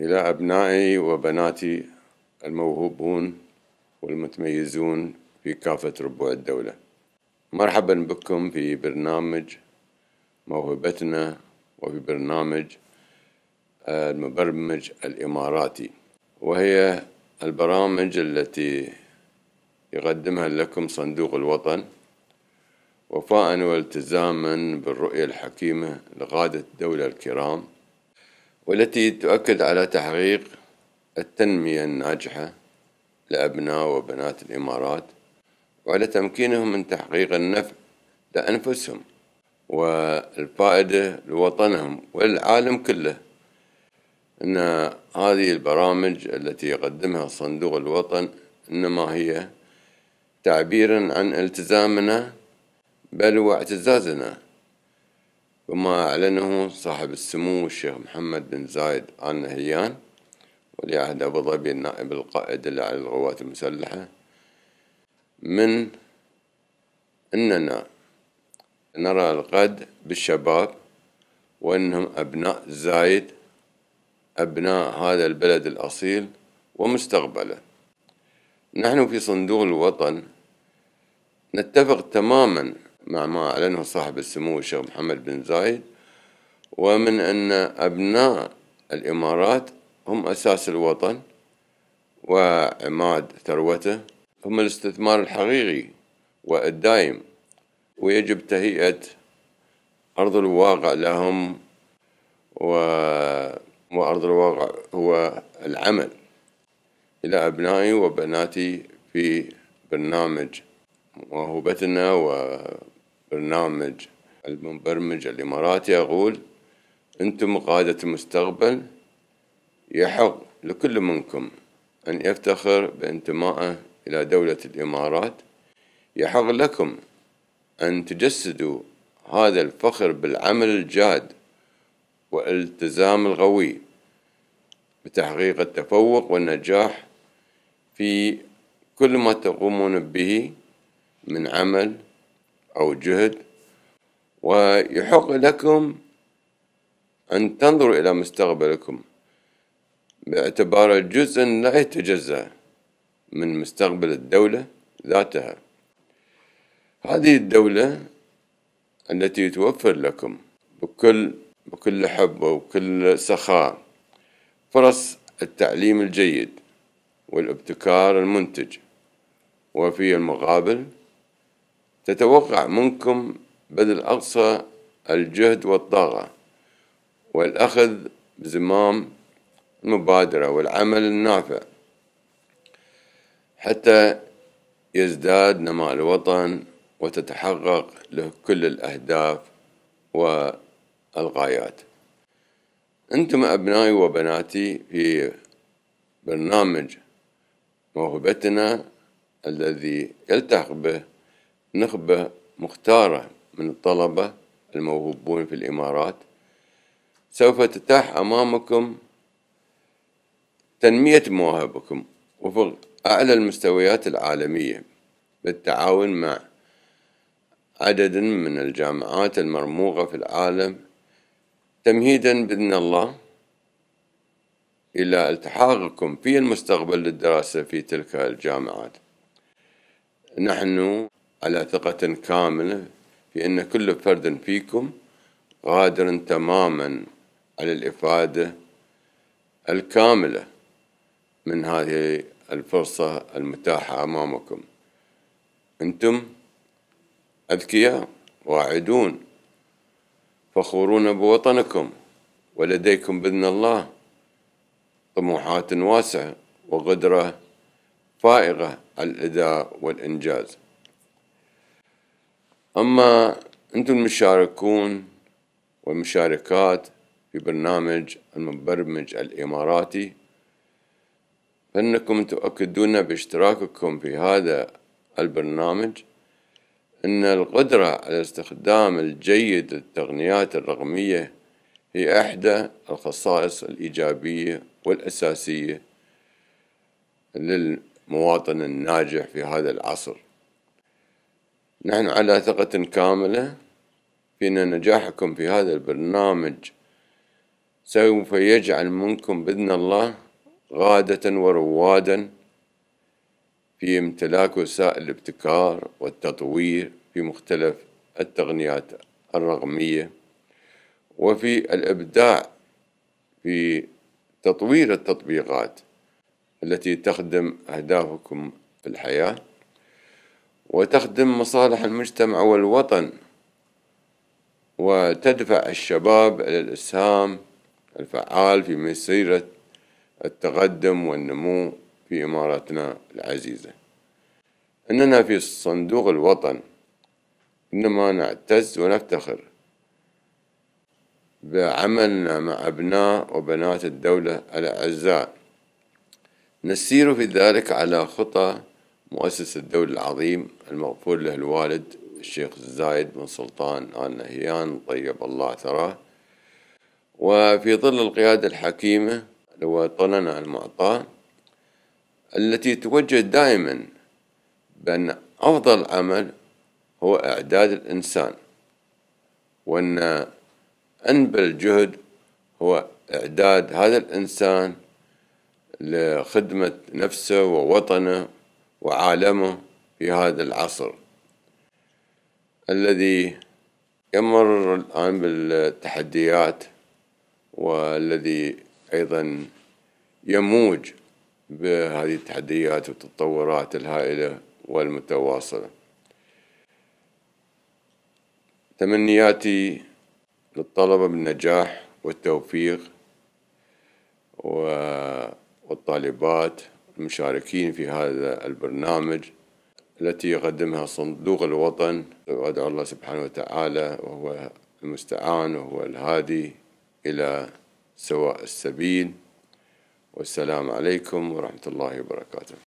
إلى أبنائي وبناتي الموهوبون والمتميزون في كافة ربوع الدولة مرحبا بكم في برنامج موهبتنا وفي برنامج آه، المبرمج الإماراتي وهي البرامج التي يقدمها لكم صندوق الوطن وفاء والتزاما بالرؤية الحكيمة لقادة الدولة الكرام والتي تؤكد على تحقيق التنمية الناجحة لأبناء وبنات الإمارات وعلى تمكينهم من تحقيق النفع لأنفسهم والفائدة لوطنهم والعالم كله أن هذه البرامج التي يقدمها صندوق الوطن إنما هي تعبيرا عن التزامنا بل واعتزازنا وما أعلنه صاحب السمو الشيخ محمد بن زايد آل نهيان ولي عهد أبو ظبي النائب القائد الأعلى للقوات المسلحة من أننا نرى القد بالشباب وأنهم أبناء زايد أبناء هذا البلد الأصيل ومستقبله نحن في صندوق الوطن نتفق تماما مع ما أعلنه صاحب السمو الشيخ محمد بن زايد ومن أن أبناء الإمارات هم أساس الوطن وعماد ثروته هم الاستثمار الحقيقي والدائم ويجب تهيئة أرض الواقع لهم و... وأرض الواقع هو العمل إلى أبنائي وبناتي في برنامج موهبتنا وبرنامج المبرمج الإماراتي أقول أنتم قادة المستقبل يحق لكل منكم أن يفتخر بانتمائه إلى دولة الإمارات يحق لكم أن تجسدوا هذا الفخر بالعمل الجاد والالتزام القوي بتحقيق التفوق والنجاح في كل ما تقومون به من عمل أو جهد ويحق لكم أن تنظروا إلى مستقبلكم باعتباره جزء لا يتجزأ من مستقبل الدولة ذاتها هذه الدولة التي توفر لكم بكل بكل حب وبكل سخاء فرص التعليم الجيد والابتكار المنتج وفي المقابل تتوقع منكم بذل أقصى الجهد والطاقة والأخذ بزمام المبادرة والعمل النافع حتى يزداد نماء الوطن وتتحقق له كل الأهداف والغايات أنتم أبنائي وبناتي في برنامج موهبتنا الذي يلتحق به نخبة مختارة من الطلبة الموهوبون في الإمارات سوف تتاح أمامكم تنمية مواهبكم وفق أعلى المستويات العالمية بالتعاون مع عدد من الجامعات المرموقة في العالم تمهيدا بإذن الله إلى التحاقكم في المستقبل للدراسة في تلك الجامعات نحن على ثقة كاملة في أن كل فرد فيكم قادر تماما على الإفادة الكاملة من هذه الفرصة المتاحة أمامكم أنتم أذكياء واعدون فخورون بوطنكم ولديكم بإذن الله طموحات واسعة وقدرة فائقة على الأداء والإنجاز أما أنتم المشاركون والمشاركات في برنامج المبرمج الإماراتي فإنكم تؤكدون باشتراككم في هذا البرنامج أن القدرة على استخدام الجيد للتقنيات الرقمية هي إحدى الخصائص الإيجابية والأساسية للمواطن الناجح في هذا العصر نحن على ثقة كاملة بأن نجاحكم في هذا البرنامج سوف يجعل منكم بإذن الله غادة وروادا في امتلاك وسائل الابتكار والتطوير في مختلف التقنيات الرقمية وفي الإبداع في تطوير التطبيقات التي تخدم أهدافكم في الحياة وتخدم مصالح المجتمع والوطن وتدفع الشباب إلى الإسهام الفعال في مسيرة التقدم والنمو في إماراتنا العزيزة إننا في صندوق الوطن إنما نعتز ونفتخر بعملنا مع أبناء وبنات الدولة الأعزاء نسير في ذلك على خطى مؤسس الدولة العظيم المغفور له الوالد الشيخ زايد بن سلطان آل نهيان طيب الله ثراه وفي ظل القيادة الحكيمة لوطننا المعطاء التي توجه دائما بأن أفضل عمل هو إعداد الإنسان وأن أنبل الجهد هو إعداد هذا الإنسان لخدمة نفسه ووطنه وعالمه في هذا العصر الذي يمر الآن بالتحديات والذي أيضا يموج بهذه التحديات والتطورات الهائلة والمتواصلة تمنياتي للطلبة بالنجاح والتوفيق والطالبات المشاركين في هذا البرنامج التي يقدمها صندوق الوطن وأدعو الله سبحانه وتعالى وهو المستعان وهو الهادي إلى سواء السبيل والسلام عليكم ورحمة الله وبركاته